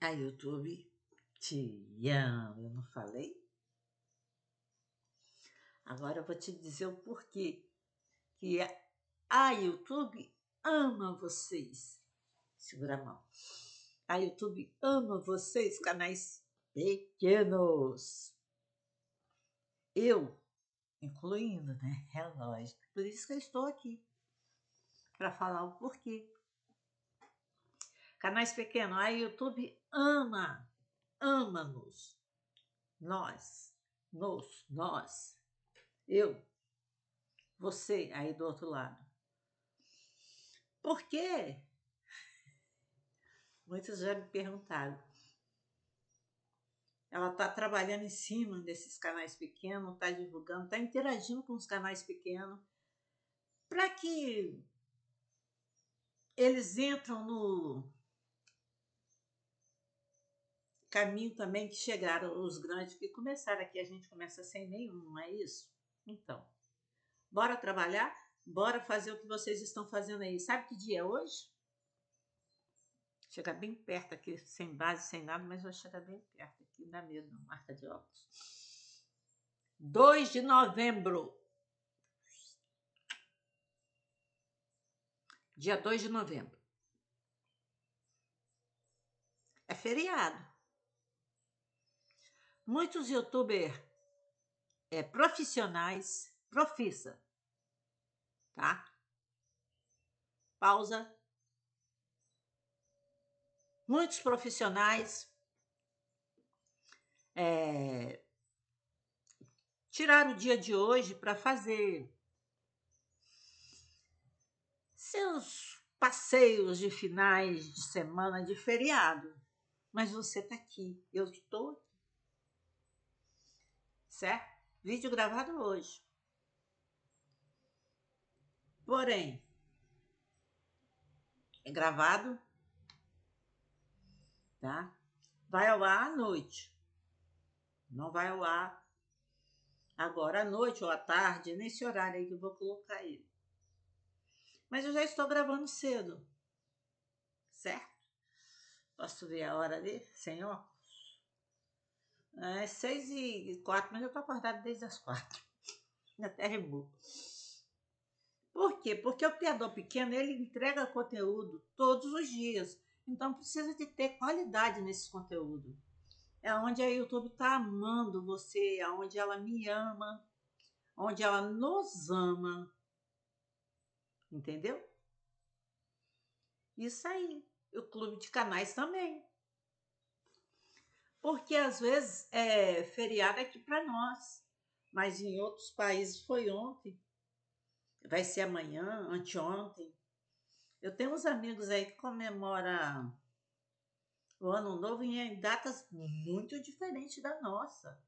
a YouTube te ama, eu não falei? Agora eu vou te dizer o porquê que a YouTube ama vocês. Segura a mão. A YouTube ama vocês, canais pequenos. Eu, incluindo, né? É lógico. Por isso que eu estou aqui para falar o porquê. Canais pequenos, a YouTube ama, ama-nos. Nós, nos, nós, eu, você aí do outro lado. Por quê? Muitos já me perguntaram. Ela está trabalhando em cima desses canais pequenos, está divulgando, está interagindo com os canais pequenos, para que eles entram no, caminho também que chegaram os grandes que começaram aqui. A gente começa sem nenhum, não é isso? Então, bora trabalhar, bora fazer o que vocês estão fazendo aí. Sabe que dia é hoje? Chegar bem perto aqui, sem base, sem nada, mas vou chegar bem perto aqui, dá medo, não marca de óculos. 2 de novembro. Dia 2 de novembro. É feriado muitos youtubers é, profissionais profissa, tá? Pausa. Muitos profissionais é, tiraram o dia de hoje para fazer seus passeios de finais de semana de feriado. Mas você está aqui, eu estou certo? Vídeo gravado hoje. Porém, é gravado, tá? Vai ao ar à noite. Não vai ao ar agora à noite ou à tarde, nesse horário aí que eu vou colocar ele. Mas eu já estou gravando cedo, certo? Posso ver a hora ali, senhor? É, seis e quatro, mas eu tô acordada desde as quatro. Até rimou. Por quê? Porque o criador pequeno, ele entrega conteúdo todos os dias. Então, precisa de ter qualidade nesse conteúdo. É onde a YouTube tá amando você, é onde ela me ama, onde ela nos ama. Entendeu? Isso aí. O clube de canais também porque às vezes é feriado é aqui para nós, mas em outros países foi ontem, vai ser amanhã, anteontem. Eu tenho uns amigos aí que comemoram o Ano Novo em datas muito diferentes da nossa.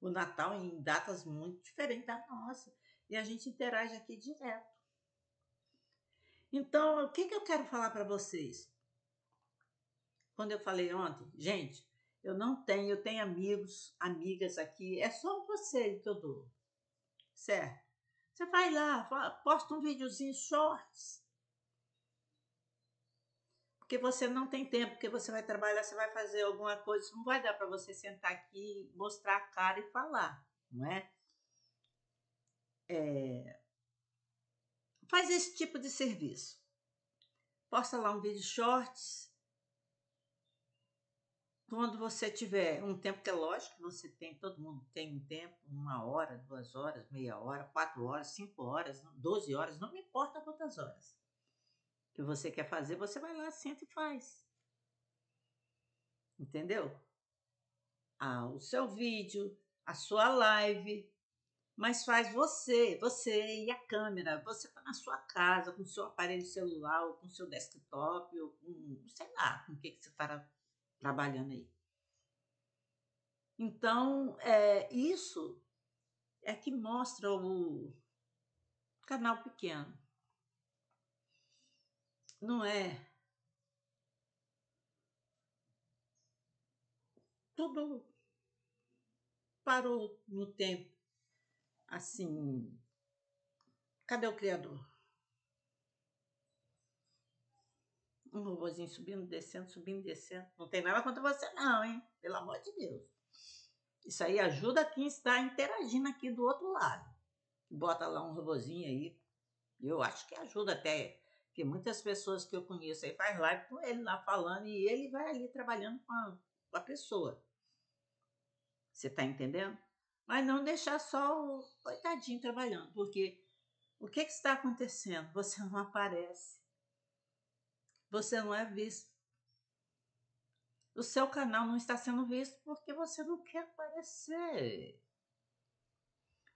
O Natal em datas muito diferentes da nossa. E a gente interage aqui direto. Então, o que, que eu quero falar para vocês? Quando eu falei ontem, gente, eu não tenho, eu tenho amigos, amigas aqui, é só você que eu dou, certo? Você vai lá, posta um videozinho shorts. Porque você não tem tempo, porque você vai trabalhar, você vai fazer alguma coisa, não vai dar para você sentar aqui, mostrar a cara e falar, não é? é... Faz esse tipo de serviço. Posta lá um vídeo shorts, quando você tiver um tempo, que é lógico que você tem, todo mundo tem um tempo, uma hora, duas horas, meia hora, quatro horas, cinco horas, doze horas, não me importa quantas horas que você quer fazer, você vai lá, senta e faz. Entendeu? Ah, o seu vídeo, a sua live, mas faz você, você e a câmera. Você está na sua casa, com o seu aparelho celular, ou com o seu desktop, ou com, sei lá, com o que, que você fará trabalhando aí. Então, é, isso é que mostra o canal pequeno. Não é tudo parou no tempo. Assim, cadê o criador? um robozinho subindo, descendo, subindo, descendo. Não tem nada contra você, não, hein? Pelo amor de Deus. Isso aí ajuda quem está interagindo aqui do outro lado. Bota lá um robozinho aí. Eu acho que ajuda até. Porque muitas pessoas que eu conheço aí faz live com ele lá falando e ele vai ali trabalhando com a, com a pessoa. Você está entendendo? Mas não deixar só o coitadinho trabalhando, porque o que, que está acontecendo? Você não aparece. Você não é visto. O seu canal não está sendo visto porque você não quer aparecer.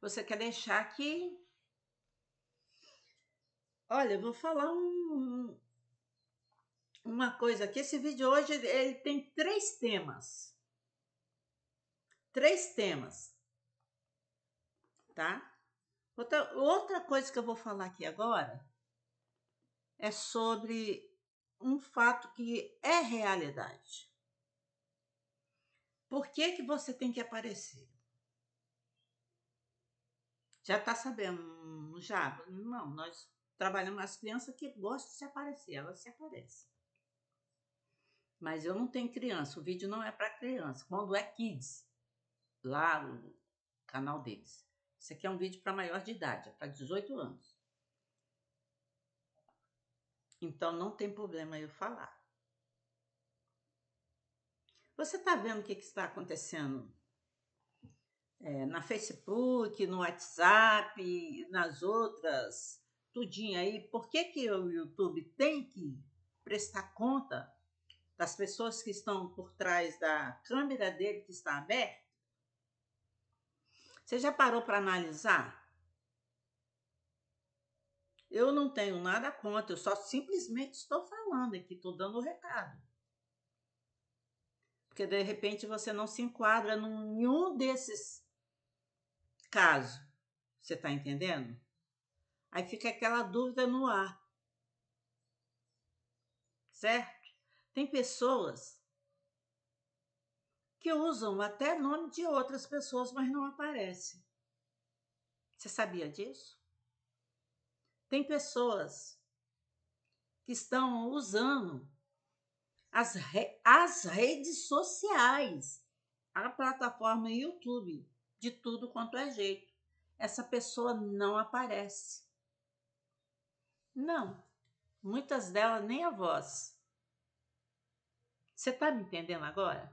Você quer deixar que. Olha, vou falar um, uma coisa aqui. Esse vídeo hoje ele tem três temas. Três temas. Tá? Outra, outra coisa que eu vou falar aqui agora é sobre um fato que é realidade. Por que, que você tem que aparecer? Já está sabendo, já? Não, nós trabalhamos as crianças que gostam de se aparecer, elas se aparecem. Mas eu não tenho criança, o vídeo não é para criança. Quando é kids, lá o canal deles. Isso aqui é um vídeo para maior de idade, é para 18 anos. Então não tem problema eu falar. Você está vendo o que, que está acontecendo é, na Facebook, no WhatsApp, nas outras, tudinho aí. Por que, que o YouTube tem que prestar conta das pessoas que estão por trás da câmera dele que está aberta? Você já parou para analisar? Eu não tenho nada contra, eu só simplesmente estou falando aqui, estou dando o recado. Porque de repente você não se enquadra em nenhum desses casos. Você está entendendo? Aí fica aquela dúvida no ar. Certo? Tem pessoas que usam até nome de outras pessoas, mas não aparece. Você sabia disso? Tem pessoas que estão usando as, re as redes sociais, a plataforma YouTube, de tudo quanto é jeito. Essa pessoa não aparece. Não, muitas delas nem a voz. Você está me entendendo agora?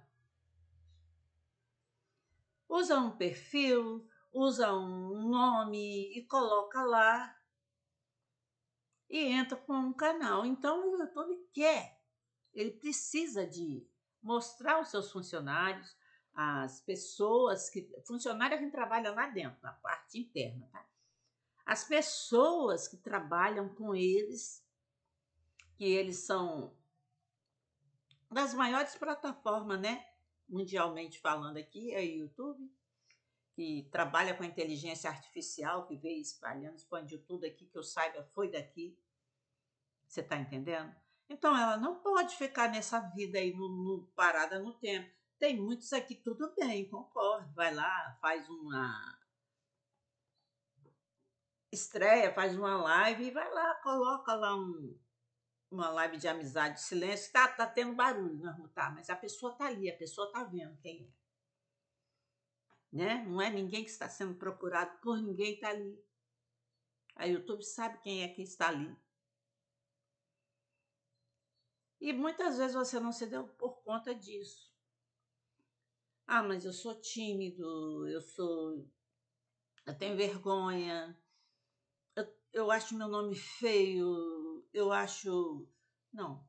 Usa um perfil, usa um nome e coloca lá e entra com um canal. Então, o YouTube quer, ele precisa de mostrar os seus funcionários, as pessoas que. Funcionário é quem trabalha lá dentro, na parte interna, tá? As pessoas que trabalham com eles, que eles são das maiores plataformas, né? Mundialmente falando aqui, é o YouTube, que trabalha com inteligência artificial, que veio espalhando, expandiu tudo aqui que eu saiba, foi daqui. Você está entendendo? Então ela não pode ficar nessa vida aí no, no, parada no tempo. Tem muitos aqui, tudo bem, concordo. Vai lá, faz uma estreia, faz uma live e vai lá, coloca lá um, uma live de amizade de silêncio. Tá, tá tendo barulho na é, tá? Mas a pessoa tá ali, a pessoa tá vendo quem é né? Não é ninguém que está sendo procurado por ninguém está ali. A YouTube sabe quem é que está ali. E muitas vezes você não se deu por conta disso. Ah, mas eu sou tímido, eu sou eu tenho vergonha, eu, eu acho meu nome feio, eu acho. Não.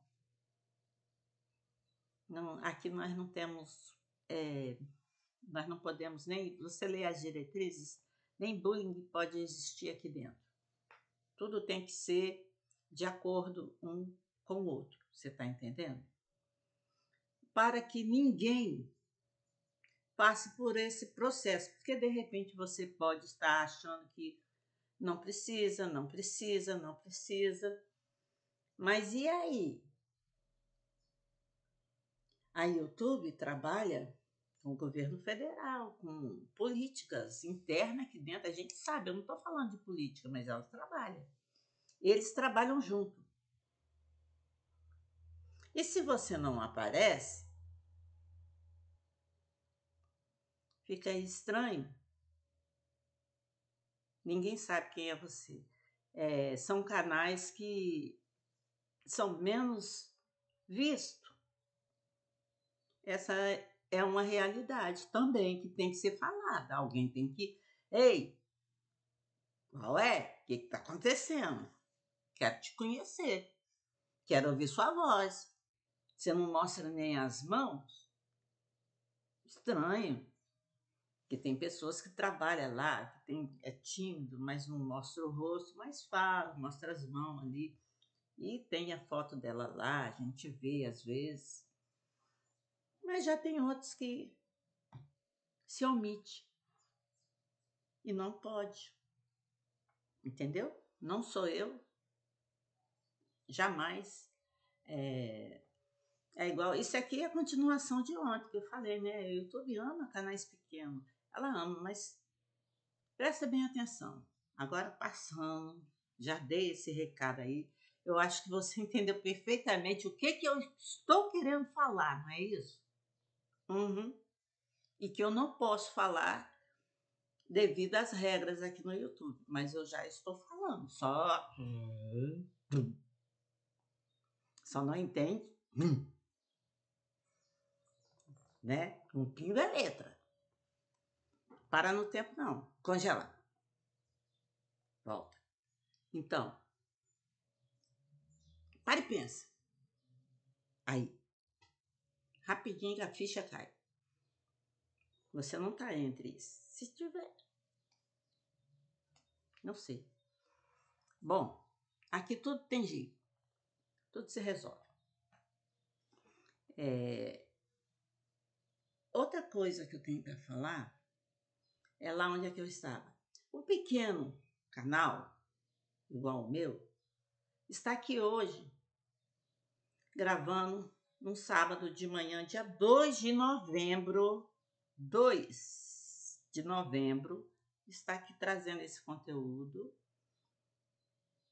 não aqui nós não temos é, nós não podemos nem. Você lê as diretrizes, nem bullying pode existir aqui dentro. Tudo tem que ser de acordo um com o outro. Você está entendendo? Para que ninguém passe por esse processo, porque de repente você pode estar achando que não precisa, não precisa, não precisa. Mas e aí? A YouTube trabalha com o governo federal, com políticas internas aqui dentro. A gente sabe, eu não estou falando de política, mas elas trabalham. Eles trabalham junto. E se você não aparece, fica estranho. Ninguém sabe quem é você. É, são canais que são menos vistos. Essa é uma realidade também que tem que ser falada. Alguém tem que. Ei, qual é? O que está acontecendo? Quero te conhecer. Quero ouvir sua voz. Você não mostra nem as mãos? Estranho. Porque tem pessoas que trabalham lá, que tem, é tímido, mas não mostra o rosto, mas fala, mostra as mãos ali. E tem a foto dela lá, a gente vê às vezes. Mas já tem outros que se omite e não pode. Entendeu? Não sou eu. Jamais. É, é igual. Isso aqui é a continuação de ontem que eu falei, né? O YouTube ama canais pequenos. Ela ama, mas presta bem atenção. Agora passando, já dei esse recado aí. Eu acho que você entendeu perfeitamente o que, que eu estou querendo falar, não é isso? Uhum. E que eu não posso falar devido às regras aqui no YouTube, mas eu já estou falando, só. Hum. Só não entende? Hum. Né? Um pingo é letra. Para no tempo, não. Congela. Volta. Então, para e pensa. Aí, rapidinho a ficha cai. Você não tá entre. isso. Se tiver. Não sei. Bom, aqui tudo tem jeito. Tudo se resolve. É... Outra coisa que eu tenho para falar é lá onde é que eu estava. O pequeno canal, igual o meu, está aqui hoje, gravando no sábado de manhã, dia 2 de novembro, 2 de novembro, está aqui trazendo esse conteúdo.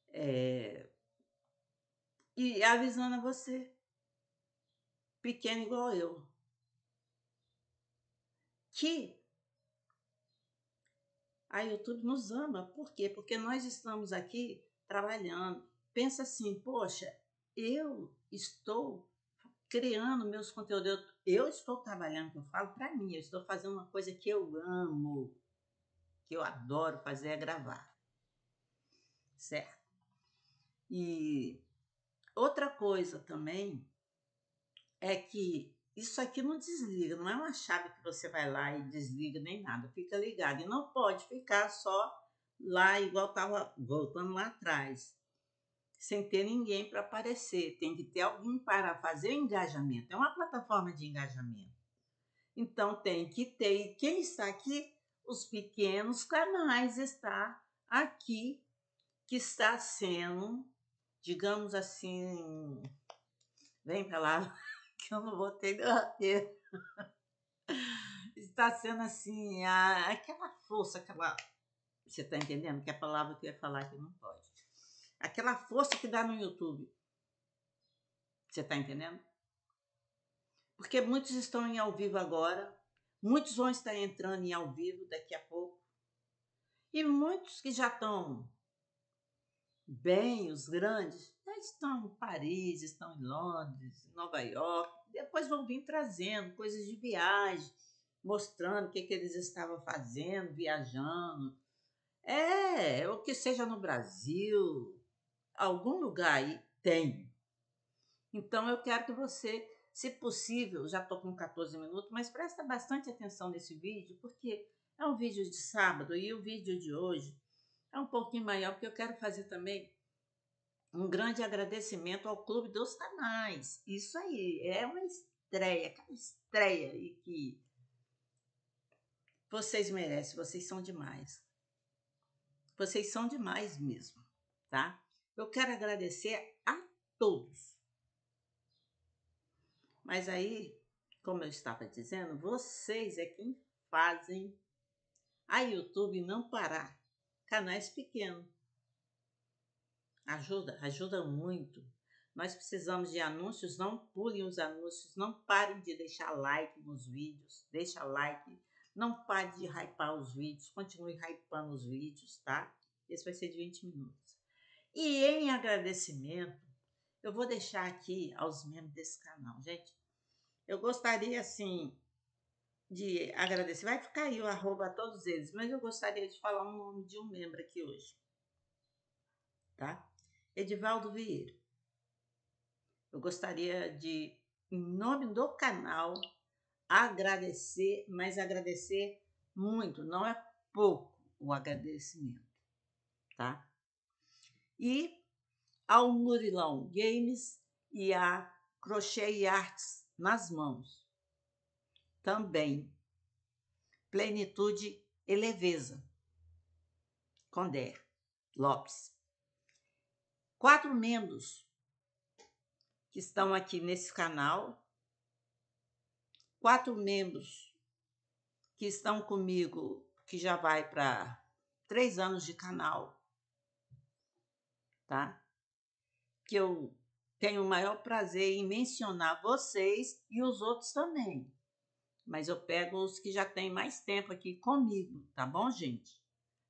É, e avisando a você, pequeno igual eu, que a YouTube nos ama. Por quê? Porque nós estamos aqui trabalhando. Pensa assim, poxa, eu estou criando meus conteúdos. Eu, estou trabalhando, eu falo para mim, eu estou fazendo uma coisa que eu amo, que eu adoro fazer é gravar. Certo? E outra coisa também é que isso aqui não desliga, não é uma chave que você vai lá e desliga nem nada, fica ligado. E não pode ficar só lá igual estava voltando lá atrás sem ter ninguém para aparecer, tem que ter alguém para fazer o engajamento. É uma plataforma de engajamento. Então tem que ter, quem está aqui, os pequenos canais está aqui que está sendo, digamos assim, vem para lá que eu não vou ter Está sendo assim, a, aquela força, aquela. Você está entendendo que é a palavra que eu ia falar que não pode aquela força que dá no YouTube. Você está entendendo? Porque muitos estão em ao vivo agora, muitos vão estar entrando em ao vivo daqui a pouco, e muitos que já estão bem, os grandes, já estão em Paris, estão em Londres, em Nova York, depois vão vir trazendo coisas de viagem, mostrando o que, que eles estavam fazendo, viajando. É, o que seja no Brasil, algum lugar aí tem. Então eu quero que você, se possível, já estou com 14 minutos, mas presta bastante atenção nesse vídeo, porque é um vídeo de sábado e o vídeo de hoje é um pouquinho maior, porque eu quero fazer também um grande agradecimento ao Clube dos Canais. Isso aí, é uma estreia, aquela estreia e que vocês merecem, vocês são demais. Vocês são demais mesmo, tá? Eu quero agradecer a todos. Mas aí, como eu estava dizendo, vocês é quem fazem a YouTube não parar. Canais pequenos. Ajuda, ajuda muito. Nós precisamos de anúncios, não pulem os anúncios, não parem de deixar like nos vídeos, deixa like, não pare de hypar os vídeos, continue hypando os vídeos, tá? Esse vai ser de 20 minutos. E em agradecimento, eu vou deixar aqui aos membros desse canal, gente. Eu gostaria, assim, de agradecer. Vai ficar aí o arroba a todos eles, mas eu gostaria de falar o nome de um membro aqui hoje. Tá? Edivaldo Vieira. Eu gostaria de, em nome do canal, agradecer, mas agradecer muito, não é pouco o agradecimento, tá? e ao Murilão Games e a Crochê e Artes nas mãos. Também Plenitude e Leveza. Condé Lopes. Quatro membros que estão aqui nesse canal, quatro membros que estão comigo, que já vai para três anos de canal, tá? Que eu tenho o maior prazer em mencionar vocês e os outros também. Mas eu pego os que já têm mais tempo aqui comigo, tá bom, gente?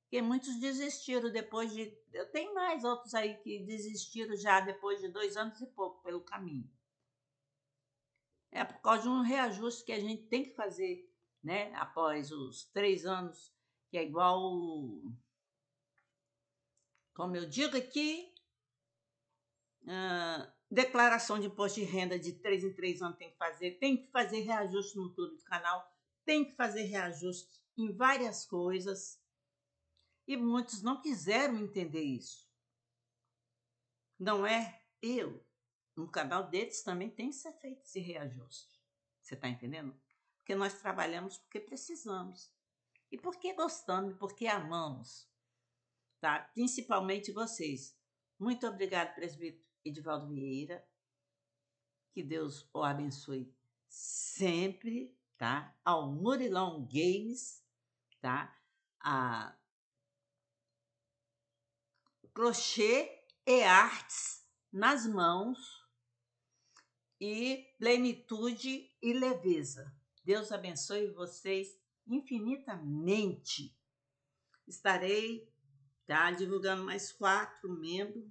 Porque muitos desistiram depois de. Eu tenho mais outros aí que desistiram já depois de dois anos e pouco pelo caminho. É por causa de um reajuste que a gente tem que fazer, né? Após os três anos, que é igual. Como eu digo aqui, ah, declaração de imposto de renda de três em três anos tem que fazer, tem que fazer reajuste no todo do canal, tem que fazer reajuste em várias coisas. E muitos não quiseram entender isso. Não é eu. No canal deles também tem que ser feito esse reajuste. Você está entendendo? Porque nós trabalhamos porque precisamos. E porque gostamos, porque amamos. Tá? Principalmente vocês. Muito obrigado, presbítero. Edivaldo Vieira. Que Deus o abençoe sempre, tá? Ao Murilão Games, tá? A crochê e artes nas mãos e plenitude e leveza. Deus abençoe vocês infinitamente. Estarei tá, divulgando mais quatro membros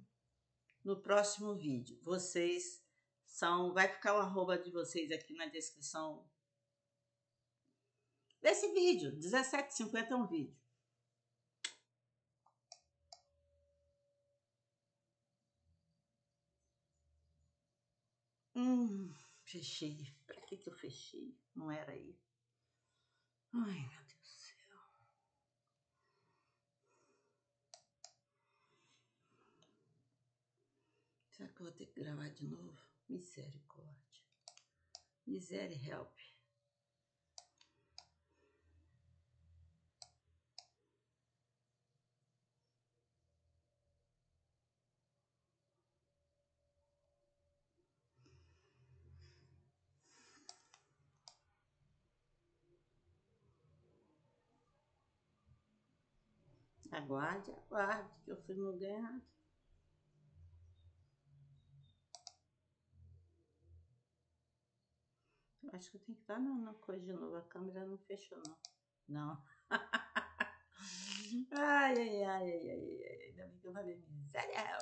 no próximo vídeo. Vocês são. Vai ficar o arroba de vocês aqui na descrição desse vídeo. 17,50 é um vídeo. Hum, fechei. Pra que, que eu fechei? Não era aí. Ai, meu Deus. Será que eu vou ter que gravar de novo? Misericórdia. Miséria help. Aguarde, aguarde, que eu fui no ganhado. acho que eu tenho que dar na coisa de novo. A câmera não fechou, não. Não. ai, ai, ai, ai, ai, ai. Ainda bem que eu falei miséria.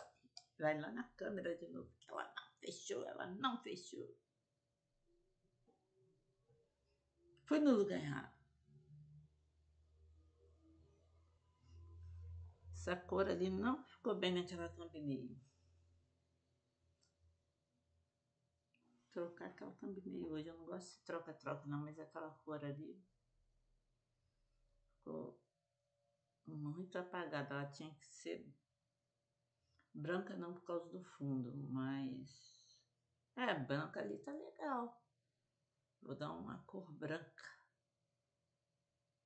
Vai lá na câmera de novo, que ela não fechou, ela não fechou. Foi no lugar errado. Essa cor ali não ficou bem naquela thumbnail. trocar aquela thumbnail hoje. Eu não gosto de troca-troca não, mas aquela cor ali ficou muito apagada. Ela tinha que ser branca não por causa do fundo, mas... É, branca ali tá legal. Vou dar uma cor branca.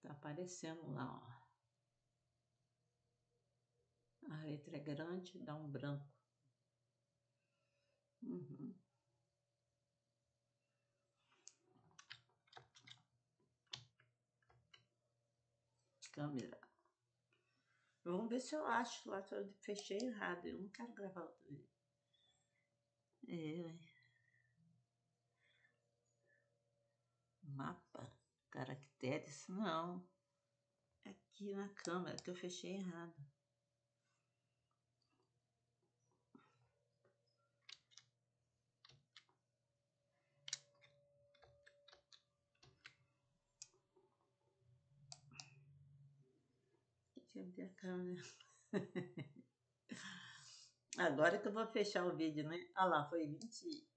Tá aparecendo lá, ó. A letra é grande, dá um branco. Uhum. câmera. Vamos ver se eu acho lá que eu fechei errado. Eu não quero gravar outro vídeo. É. Né? Mapa, caracteres, não. Aqui na câmera que eu fechei errado. tinha abrir a câmera. Agora que eu vou fechar o vídeo, né? Olha lá, foi 20.